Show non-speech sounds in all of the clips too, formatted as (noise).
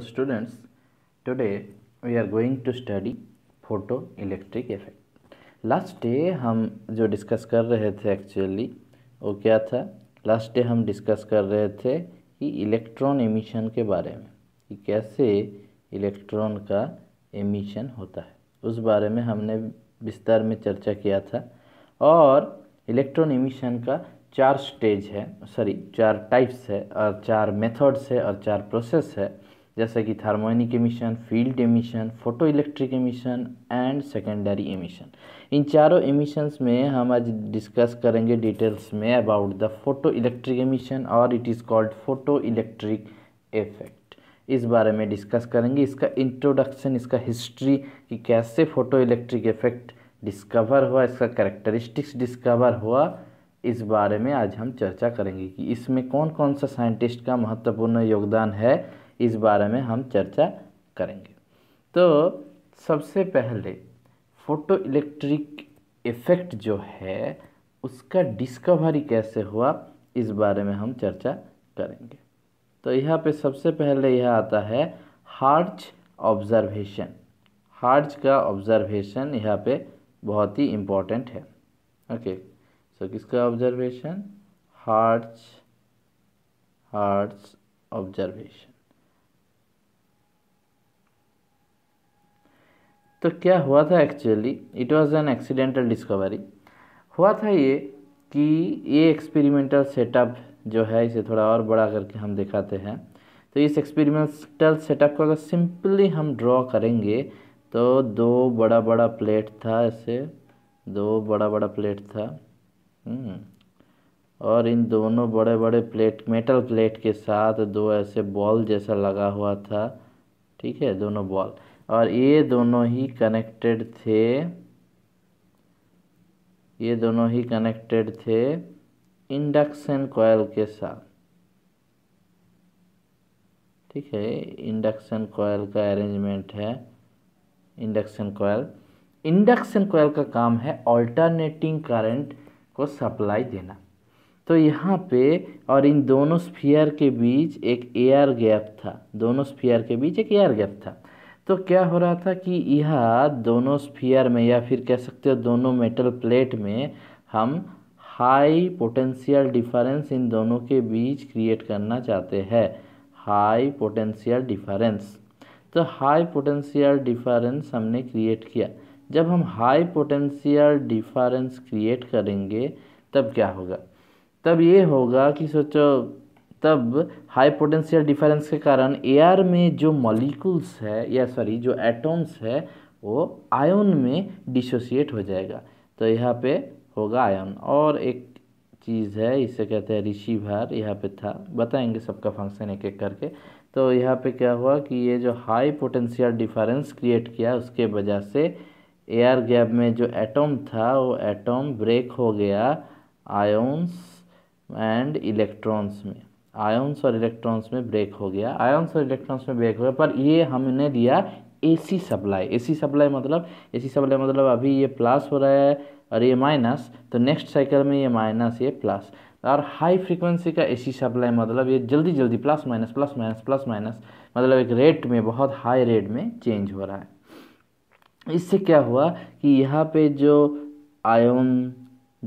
Students today we are going to study photo electric effect last day हम जो discuss कर रहे थे एक्चुअली वो क्या था लास्ट डे हम डिस्कस कर रहे थे कि इलेक्ट्रॉन एमिशन के बारे में कि कैसे इलेक्ट्रॉन का एमिशन होता है उस बारे में हमने विस्तार में चर्चा किया था और इलेक्ट्रॉन एमिशन का चार स्टेज है सॉरी चार टाइप्स है और चार मेथड्स है और चार प्रोसेस है जैसे कि thermionic emission field emission photo electric emission and secondary emission इन चारों एमिशंस में हम आज डिस्कस करेंगे डिटेल्स में about the photo electric emission और it is called photo electric effect इस बारे में डिस्कस करेंगे इसका इंट्रोडक्शन इसका हिस्ट्री कि कैसे फ़ोटो इलेक्ट्रिक इफेक्ट डिस्कवर हुआ इसका करेक्टरिस्टिक्स डिस्कवर हुआ इस बारे में आज हम चर्चा करेंगे कि इसमें कौन कौन सा साइंटिस्ट का महत्वपूर्ण योगदान है इस बारे में हम चर्चा करेंगे तो सबसे पहले फोटो इलेक्ट्रिक इफ़ेक्ट जो है उसका डिस्कवरी कैसे हुआ इस बारे में हम चर्चा करेंगे तो यहाँ पे सबसे पहले यह आता है हार्ज ऑब्जर्वेशन हार्ज का ऑब्जर्वेशन यहाँ पे बहुत ही इम्पोर्टेंट है ओके सो किसका ऑब्जर्वेशन हार्ज हार्ज ऑब्जर्वेशन तो क्या हुआ था actually it was an accidental discovery हुआ था ये कि ये एक्सपेरिमेंटल सेटअप जो है इसे थोड़ा और बड़ा करके हम दिखाते हैं तो इस एक्सपेरिमेंटल सेटअप को अगर सिंपली हम ड्रॉ करेंगे तो दो बड़ा बड़ा प्लेट था ऐसे दो बड़ा बड़ा प्लेट था हम्म। और इन दोनों बड़े बड़े प्लेट मेटल प्लेट के साथ दो ऐसे बॉल जैसा लगा हुआ था ठीक है दोनों बॉल और ये दोनों ही कनेक्टेड थे ये दोनों ही कनेक्टेड थे इंडक्शन कॉयल के साथ ठीक है इंडक्शन कॉयल का अरेंजमेंट है इंडक्शन कॉयल इंडक्शन कॉयल का काम है ऑल्टरनेटिंग करंट को सप्लाई देना तो यहाँ पे और इन दोनों स्फीयर के बीच एक एयर गैप था दोनों स्फीयर के बीच एक एयर गैप था तो क्या हो रहा था कि यह दोनों स्फीयर में या फिर कह सकते हो दोनों मेटल प्लेट में हम हाई पोटेंशियल डिफरेंस इन दोनों के बीच क्रिएट करना चाहते हैं हाई पोटेंशियल डिफरेंस तो हाई पोटेंशियल डिफरेंस हमने क्रिएट किया जब हम हाई पोटेंशियल डिफरेंस क्रिएट करेंगे तब क्या होगा तब ये होगा कि सोचो तब हाई पोटेंशियल डिफरेंस के कारण एयर में जो मॉलिक्यूल्स है या सॉरी जो एटॉम्स है वो आयन में डिसोसिएट हो जाएगा तो यहाँ पे होगा आयन और एक चीज़ है इसे कहते हैं ऋषिभार यहाँ पे था बताएंगे सबका फंक्शन एक एक करके तो यहाँ पे क्या हुआ कि ये जो हाई पोटेंशियल डिफरेंस क्रिएट किया उसके वजह से एयर गैप में जो एटम था वो एटम ब्रेक हो गया आयोन्स एंड इलेक्ट्रॉन्स में आयन्स और इलेक्ट्रॉन्स में ब्रेक हो गया आयन्स और इलेक्ट्रॉन्स में ब्रेक हो गया पर ये हमने लिया एसी सप्लाई एसी सप्लाई मतलब एसी सप्लाई मतलब अभी ये प्लस हो रहा है और ये माइनस तो नेक्स्ट साइकिल में ये माइनस ये प्लस और हाई फ्रीक्वेंसी का एसी सप्लाई मतलब ये जल्दी जल्दी plus minus plus minus plus minus मतलब एक रेट में बहुत हाई रेट में चेंज हो रहा है इससे क्या हुआ कि यहाँ पे जो आयोन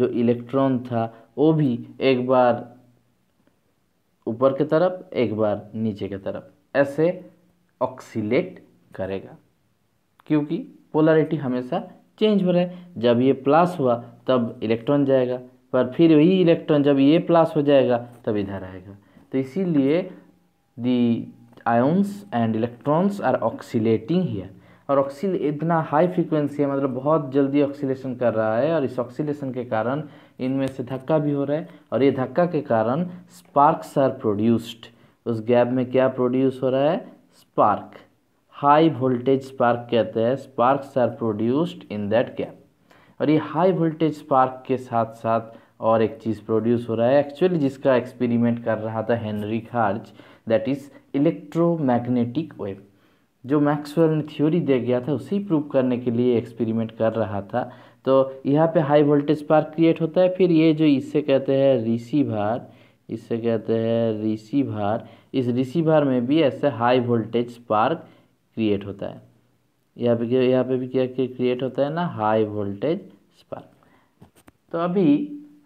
जो इलेक्ट्रॉन था वो भी एक बार ऊपर की तरफ एक बार नीचे की तरफ ऐसे ऑक्सीलेट करेगा क्योंकि पोलरिटी हमेशा चेंज हो रहा है जब ये प्लस हुआ तब इलेक्ट्रॉन जाएगा पर फिर वही इलेक्ट्रॉन जब ये प्लस हो जाएगा तब इधर आएगा तो इसीलिए the ions and electrons are oscillating here और ऑक्सील इतना हाई फ्रिक्वेंसी है मतलब बहुत जल्दी ऑक्सीलेशन कर रहा है और इस ऑक्सीलेशन के कारण इनमें से धक्का भी हो रहा है और ये धक्का के कारण स्पार्क्स आर प्रोड्यूस्ड उस गैप में क्या प्रोड्यूस हो रहा है स्पार्क हाई वोल्टेज स्पार्क कहते हैं sparks are produced in that gap और ये हाई वोल्टेज स्पार्क के साथ साथ और एक चीज़ प्रोड्यूस हो रहा है एक्चुअली जिसका एक्सपेरिमेंट कर रहा था हेनरी खार्ज दैट इज़ इलेक्ट्रोमैग्नेटिक वेव जो मैक्सवेल ने थ्योरी दे गया था उसी प्रूव करने के लिए एक्सपेरिमेंट कर रहा था तो यहाँ पे हाई वोल्टेज पार क्रिएट होता है फिर ये जो इससे कहते हैं रिसीवर इससे कहते हैं रिसीवर इस रिसीवर में भी ऐसे हाई वोल्टेज पार्क क्रिएट होता है यहाँ पे यहाँ पे भी क्या क्रिएट होता है ना हाई वोल्टेज स्पार्क तो अभी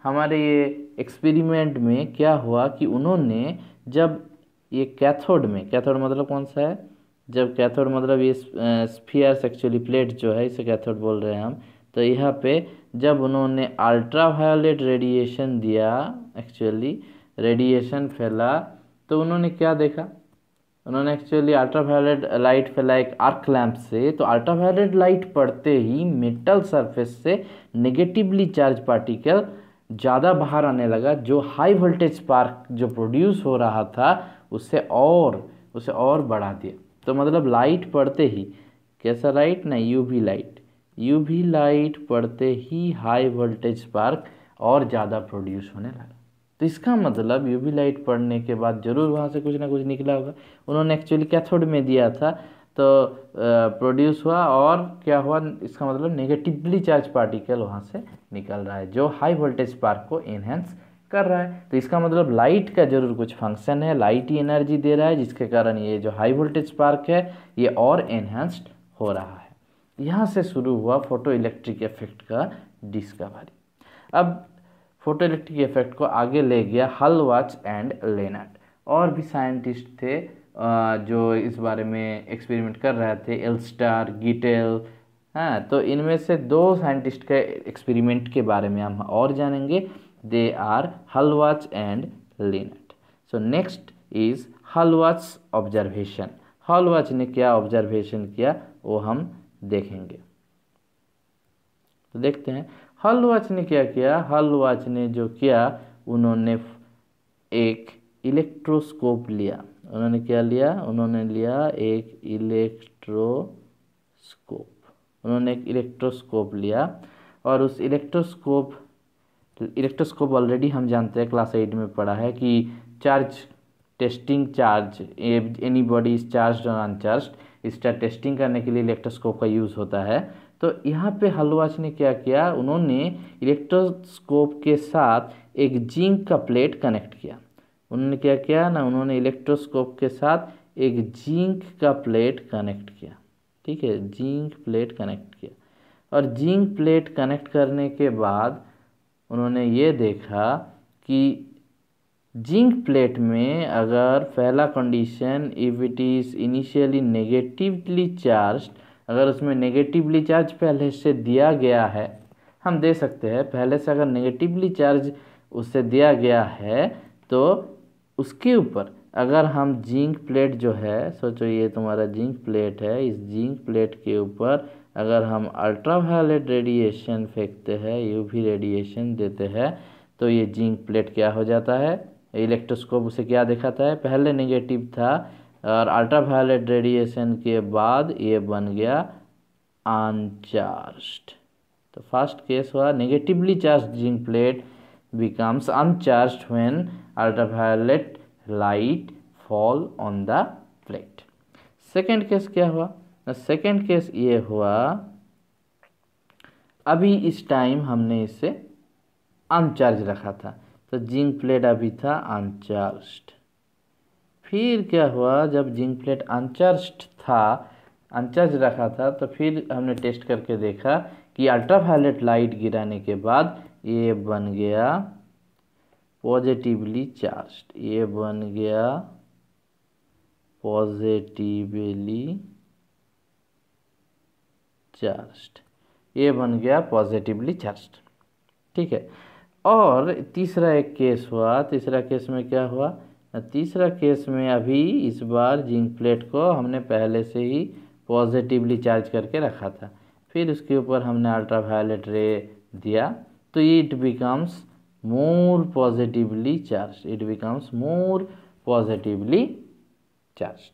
हमारे ये एक्सपेरिमेंट में क्या हुआ कि उन्होंने जब ये कैथोड में कैथोड मतलब कौन सा है जब कैथोड मतलब ये स्फीयर एक्चुअली प्लेट जो है इसे कैथोड बोल रहे हैं हम तो यहाँ पे जब उन्होंने अल्ट्रावायलेट रेडिएशन दिया एक्चुअली रेडिएशन फैला तो उन्होंने क्या देखा उन्होंने एक्चुअली अल्ट्रावायलेट लाइट फैला एक आर्क लैम्प से तो अल्ट्रावायलेट लाइट पड़ते ही मेटल सरफेस से नेगेटिवली चार्ज पार्टिकल ज़्यादा बाहर आने लगा जो हाई वोल्टेज स्पार्क जो प्रोड्यूस हो रहा था उससे और उसे और बढ़ा दिया तो मतलब लाइट पड़ते ही कैसा लाइट ना यूवी लाइट यूवी लाइट पड़ते ही हाई वोल्टेज स्पार्क और ज़्यादा प्रोड्यूस होने लगा तो इसका मतलब यूवी लाइट पड़ने के बाद ज़रूर वहाँ से कुछ ना कुछ निकला होगा उन्होंने एक्चुअली कैथोड में दिया था तो प्रोड्यूस हुआ और क्या हुआ इसका मतलब नेगेटिवली चार्ज पार्टिकल वहाँ से निकल रहा है जो हाई वोल्टेज स्पार्क को इन्हेंस कर रहा है तो इसका मतलब लाइट का जरूर कुछ फंक्शन है लाइट ही एनर्जी दे रहा है जिसके कारण ये जो हाई वोल्टेज स्पार्क है ये और एनहेंस्ड हो रहा है यहाँ से शुरू हुआ फोटो इलेक्ट्रिक इफेक्ट का डिस्कवरी अब फोटो इलेक्ट्रिक इफेक्ट को आगे ले गया हल वाच एंड लेनाट और भी साइंटिस्ट थे जो इस बारे में एक्सपेरिमेंट कर रहे थे एल्स्टार गिटेल हाँ तो इनमें से दो साइंटिस्ट के एक्सपेरिमेंट के बारे में हम और जानेंगे they are Hallwachs and Lenard so next is Hallwachs observation Hallwachs ने क्या ऑब्जर्वेशन किया वो हम देखेंगे तो देखते हैं हलवाच ने क्या किया हलवाच ने जो किया उन्होंने एक इलेक्ट्रोस्कोप लिया उन्होंने क्या लिया उन्होंने लिया एक इलेक्ट्रोस्कोप उन्होंने एक इलेक्ट्रोस्कोप लिया और उस इलेक्ट्रोस्कोप इलेक्ट्रोस्कोप ऑलरेडी हम जानते हैं क्लास एट में पढ़ा है कि charge testing charge anybody is charge और अनचार्ज इसका टेस्टिंग करने के लिए इलेक्ट्रोस्कोप का यूज़ होता है तो यहाँ पे हलवाच ने क्या किया उन्होंने इलेक्ट्रोस्कोप के साथ एक जिंक का प्लेट कनेक्ट किया उन्होंने क्या किया ना उन्होंने इलेक्ट्रोस्कोप के साथ एक जिंक का प्लेट कनेक्ट किया ठीक है जिंक प्लेट कनेक्ट किया और जिंक प्लेट कनेक्ट करने के बाद उन्होंने ये देखा कि जिंक प्लेट में अगर पहला condition if it is initially negatively charge अगर उसमें नेगेटिवली चार्ज पहले से दिया गया है हम दे सकते हैं पहले से अगर नेगेटिवली चार्ज उससे दिया गया है तो उसके ऊपर अगर हम जिंक प्लेट जो है सोचो ये तुम्हारा जिंक प्लेट है इस जिंक प्लेट के ऊपर अगर हम अल्ट्रावायलेट रेडिएशन फेंकते हैं यूवी रेडिएशन देते हैं तो ये जिंक प्लेट क्या हो जाता है इलेक्ट्रोस्कोप उसे क्या दिखाता है पहले निगेटिव था और अल्ट्रावायलेट रेडिएशन के बाद ये बन गया अनचार्ज तो फर्स्ट केस हुआ negatively charge zinc plate becomes uncharge when ultraviolet light fall on the plate second case क्या हुआ सेकेंड केस ये हुआ अभी इस टाइम हमने इसे अनचार्ज रखा था तो जिंक प्लेट अभी था अनचार्ज्ड फिर क्या हुआ जब जिंक प्लेट अनचार्ज्ड था अनचार्ज रखा था तो फिर हमने टेस्ट करके देखा कि अल्ट्रावायलेट लाइट गिराने के बाद ये बन गया पॉजिटिवली चार्ज ये बन गया पॉजिटिवली चार्ज ये बन गया पॉजिटिवली चार्ज ठीक है और तीसरा एक केस हुआ तीसरा केस में क्या हुआ तीसरा केस में अभी इस बार जिंक प्लेट को हमने पहले से ही पॉजिटिवली चार्ज करके रखा था फिर उसके ऊपर हमने अल्ट्रावायलेट रे दिया तो it becomes more positively charge it becomes more positively charge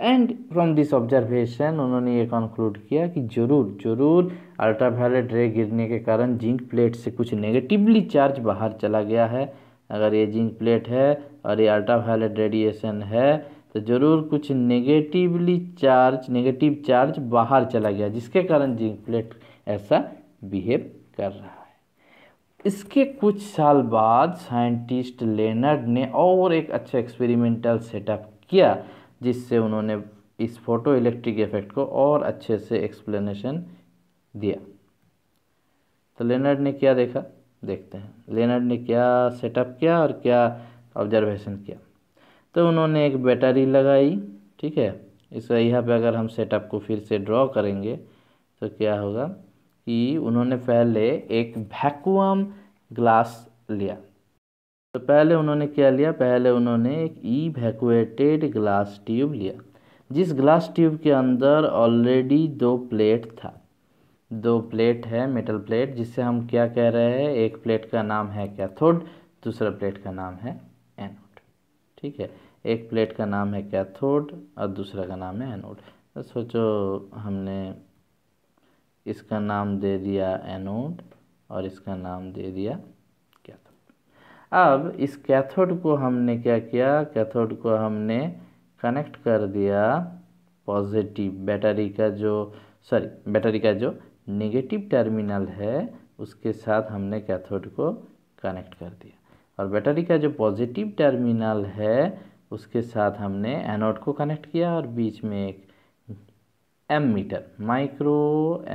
and from this observation उन्होंने ये कंक्लूड किया कि ज़रूर ज़रूर अल्ट्रावायलेट रे गिरने के कारण जिंक प्लेट से कुछ नेगेटिवली चार्ज बाहर चला गया है अगर ये जिंक प्लेट है और ये अल्ट्रावायलेट रेडिएशन है तो ज़रूर कुछ नेगेटिवली चार्ज नेगेटिव चार्ज बाहर चला गया जिसके कारण जिंक प्लेट ऐसा बिहेव कर रहा है इसके कुछ साल बाद साइंटिस्ट लेनर्ड ने और एक अच्छा एक्सपेरिमेंटल सेटअप किया जिससे उन्होंने इस फोटो इलेक्ट्रिक इफेक्ट को और अच्छे से एक्सप्लेनेशन दिया तो लेनर्ड ने क्या देखा देखते हैं लेनर्ड ने क्या सेटअप किया और क्या ऑब्जर्वेशन किया तो उन्होंने एक बैटरी लगाई ठीक है इस यहाँ पे अगर हम सेटअप को फिर से ड्रॉ करेंगे तो क्या होगा कि उन्होंने पहले एक वैक्यूम ग्लास लिया तो पहले उन्होंने क्या लिया पहले उन्होंने एक ईवैक्यूएटेड ग्लास ट्यूब लिया जिस ग्लास ट्यूब के अंदर ऑलरेडी दो प्लेट था दो प्लेट है मेटल प्लेट जिससे हम क्या कह रहे हैं एक प्लेट का नाम है कैथोड दूसरा प्लेट का नाम है एनोड ठीक है एक प्लेट का नाम है कैथोड और दूसरा का नाम है एनोड तो सोचो हमने इसका नाम दे दिया एनोड और इसका नाम दे दिया अब इस कैथोड को हमने क्या किया कैथोड को हमने कनेक्ट कर दिया पॉजिटिव बैटरी का जो सॉरी बैटरी का जो नेगेटिव टर्मिनल है उसके साथ हमने कैथोड को कनेक्ट कर दिया और बैटरी का जो पॉजिटिव टर्मिनल है उसके साथ हमने एनोड को कनेक्ट किया और बीच में एक M meter micro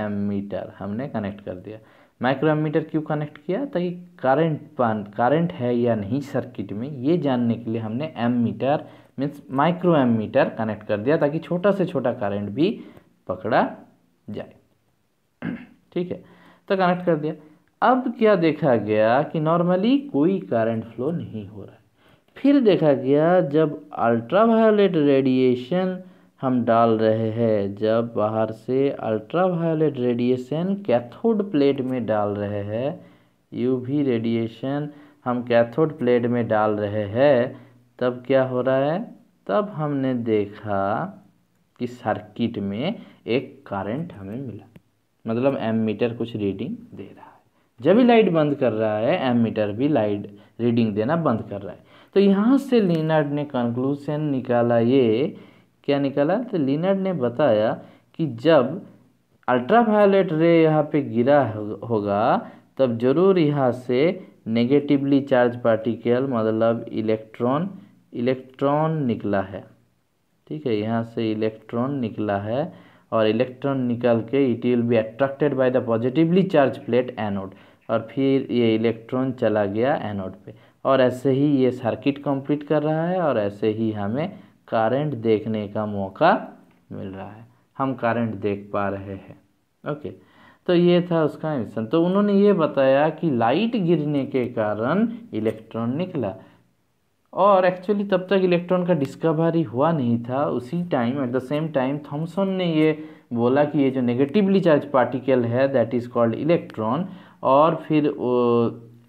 M meter हमने कनेक्ट कर दिया माइक्रो एमीटर क्यों कनेक्ट किया ताकि करंट पान करंट है या नहीं सर्किट में ये जानने के लिए हमने M meter means micro M meter connect कर दिया ताकि छोटा से छोटा करंट भी पकड़ा जाए (clears throat) ठीक है तो कनेक्ट कर दिया अब क्या देखा गया कि नॉर्मली कोई करंट फ्लो नहीं हो रहा है फिर देखा गया जब अल्ट्रावायलेट रेडिएशन हम डाल रहे हैं जब बाहर से अल्ट्रावायलेट रेडिएशन कैथोड प्लेट में डाल रहे हैं यूवी रेडिएशन हम कैथोड प्लेट में डाल रहे हैं तब क्या हो रहा है तब हमने देखा कि सर्किट में एक करंट हमें मिला मतलब एम मीटर कुछ रीडिंग दे रहा है जब भी लाइट बंद कर रहा है एम मीटर भी लाइट रीडिंग देना बंद कर रहा है तो यहाँ से लीनार्ड ने कंक्लूसन निकाला ये क्या निकला तो लिनड ने बताया कि जब अल्ट्रावायलेट रे यहाँ पे गिरा होगा तब जरूर यहाँ से नेगेटिवली चार्ज पार्टिकल मतलब इलेक्ट्रॉन इलेक्ट्रॉन निकला है ठीक है यहाँ से इलेक्ट्रॉन निकला है और इलेक्ट्रॉन निकल के it will be attracted by the positively charge plate anode और फिर ये इलेक्ट्रॉन चला गया एनोड पे और ऐसे ही ये सर्किट कंप्लीट कर रहा है और ऐसे ही हमें करंट देखने का मौका मिल रहा है हम करंट देख पा रहे हैं ओके तो ये था उसका एमिशन तो उन्होंने ये बताया कि लाइट गिरने के कारण इलेक्ट्रॉन निकला और एक्चुअली तब तक इलेक्ट्रॉन का डिस्कवरी हुआ नहीं था उसी time at the same time Thomson ने ये बोला कि ये जो नेगेटिवली चार्ज पार्टिकल है दैट इज़ कॉल्ड इलेक्ट्रॉन और फिर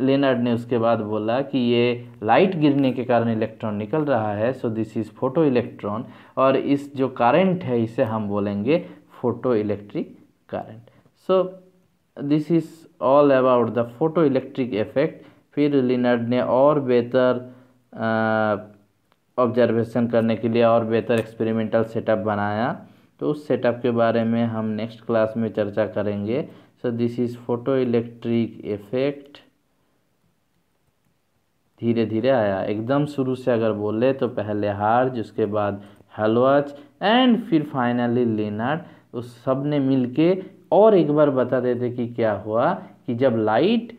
लेनार्ड ने उसके बाद बोला कि ये लाइट गिरने के कारण इलेक्ट्रॉन निकल रहा है so this is photo electron और इस जो करंट है इसे हम बोलेंगे photo electric current so this is all about the photo electric effect फिर लिनर्ड ने और बेहतर ऑब्जर्वेशन करने के लिए और बेहतर एक्सपेरिमेंटल सेटअप बनाया तो उस सेटअप के बारे में हम नेक्स्ट क्लास में चर्चा करेंगे so this is photo electric effect धीरे धीरे आया एकदम शुरू से अगर बोले तो पहले हार्ज उसके बाद हलवच एंड फिर फाइनली लेनार्ड उस सब ने मिल के और एक बार बता देते कि क्या हुआ कि जब लाइट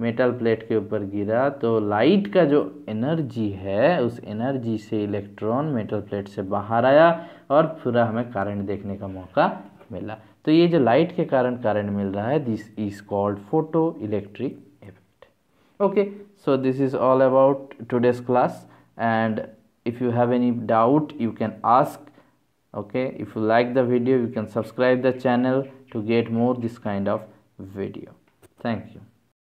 मेटल प्लेट के ऊपर गिरा तो लाइट का जो एनर्जी है उस एनर्जी से इलेक्ट्रॉन मेटल प्लेट से बाहर आया और पूरा हमें करंट देखने का मौका मिला तो ये जो लाइट के कारण करंट मिल रहा है this is called photo electric effect okay so this is all about today's class and if you have any doubt you can ask okay if you like the video you can subscribe the channel to get more this kind of video thank you